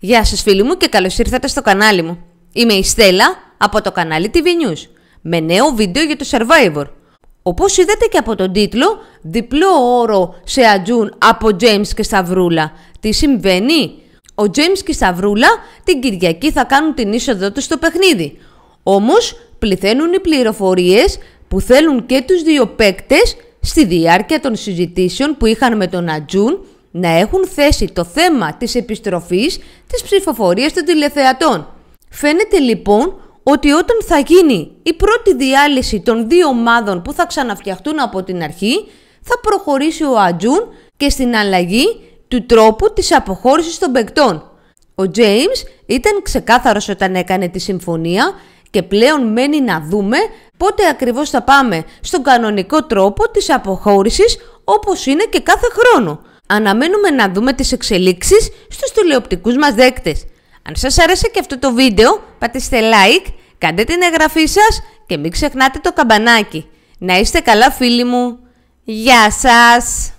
Γεια σας φίλοι μου και καλώς ήρθατε στο κανάλι μου. Είμαι η Στέλλα από το κανάλι TV News με νέο βίντεο για το Survivor. Όπως είδατε και από τον τίτλο, διπλό όρο σε ατζούν από James και Σταυρούλα. Τι συμβαίνει? Ο James και Σταυρούλα την Κυριακή θα κάνουν την είσοδό τους στο παιχνίδι. Όμως πληθαίνουν οι πληροφορίες που θέλουν και τους δύο παίκτες στη διάρκεια των συζητήσεων που είχαν με τον Ατζούν να έχουν θέσει το θέμα της επιστροφής της ψηφοφορίας των τηλεθεατών. Φαίνεται λοιπόν ότι όταν θα γίνει η πρώτη διάλυση των δύο ομάδων που θα ξαναφτιαχτούν από την αρχή, θα προχωρήσει ο Ατζούν και στην αλλαγή του τρόπου της αποχώρησης των παικτών. Ο Τζέιμς ήταν ξεκάθαρος όταν έκανε τη συμφωνία και πλέον μένει να δούμε πότε ακριβώς θα πάμε στον κανονικό τρόπο της αποχώρησης όπως είναι και κάθε χρόνο. Αναμένουμε να δούμε τις εξελίξεις στους τηλεοπτικούς μας δέκτες. Αν σας άρεσε και αυτό το βίντεο, πατήστε like, κάντε την εγγραφή σας και μην ξεχνάτε το καμπανάκι. Να είστε καλά φίλοι μου. Γεια σας!